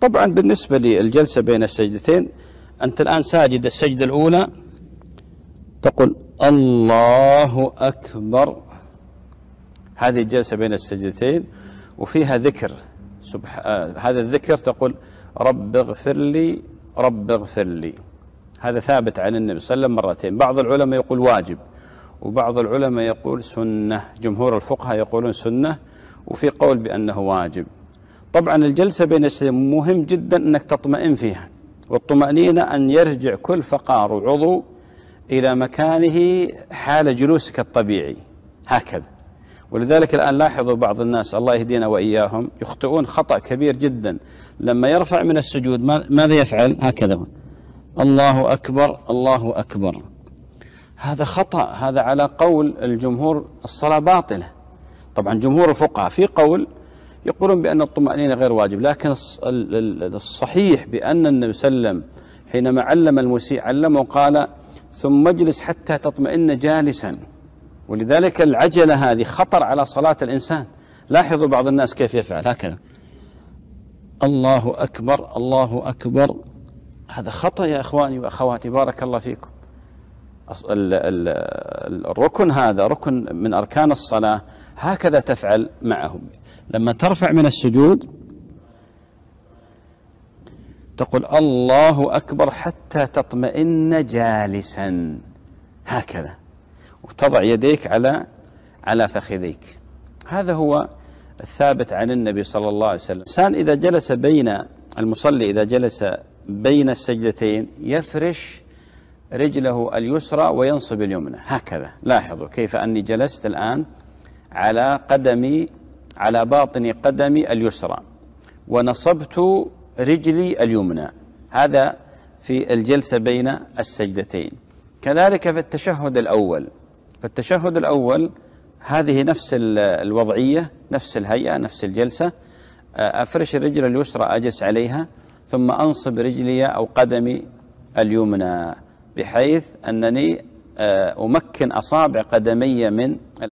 طبعا بالنسبة للجلسة بين السجدتين أنت الآن ساجد السجدة الأولى تقول الله أكبر هذه الجلسة بين السجدتين وفيها ذكر سبح... آه، هذا الذكر تقول رب اغفر لي رب اغفر لي هذا ثابت عن النبي صلى الله عليه وسلم مرتين بعض العلماء يقول واجب وبعض العلماء يقول سنة جمهور الفقهاء يقولون سنة وفي قول بأنه واجب طبعا الجلسة بين السلم مهم جدا أنك تطمئن فيها والطمأنينة أن يرجع كل فقار وعضو إلى مكانه حال جلوسك الطبيعي هكذا ولذلك الآن لاحظوا بعض الناس الله يهدينا وإياهم يخطئون خطأ كبير جدا لما يرفع من السجود ماذا يفعل هكذا الله أكبر الله أكبر هذا خطأ هذا على قول الجمهور الصلاة باطلة طبعا جمهور الفقهاء في قول يقولون بأن الطمأنينة غير واجب لكن الصحيح بأن النبي صلى الله عليه وسلم حينما علم المسيء علمه قال ثم اجلس حتى تطمئن جالسا ولذلك العجلة هذه خطر على صلاة الإنسان لاحظوا بعض الناس كيف يفعل هكذا الله أكبر الله أكبر هذا خطأ يا إخواني وأخواتي بارك الله فيكم الركن هذا ركن من أركان الصلاة هكذا تفعل معهم لما ترفع من السجود تقول الله أكبر حتى تطمئن جالسا هكذا وتضع يديك على على فخذيك هذا هو الثابت عن النبي صلى الله عليه وسلم الإنسان إذا جلس بين المصلي إذا جلس بين السجدتين يفرش رجله اليسرى وينصب اليمنى هكذا لاحظوا كيف أني جلست الآن على قدمي على باطن قدمي اليسرى ونصبت رجلي اليمنى هذا في الجلسة بين السجدتين كذلك في التشهد الأول فالتشهد الأول هذه نفس الوضعية نفس الهيئة نفس الجلسة آه، أفرش الرجل اليسرى أجلس عليها ثم أنصب رجلي أو قدمي اليمنى بحيث أنني آه، أمكن أصابع قدمي من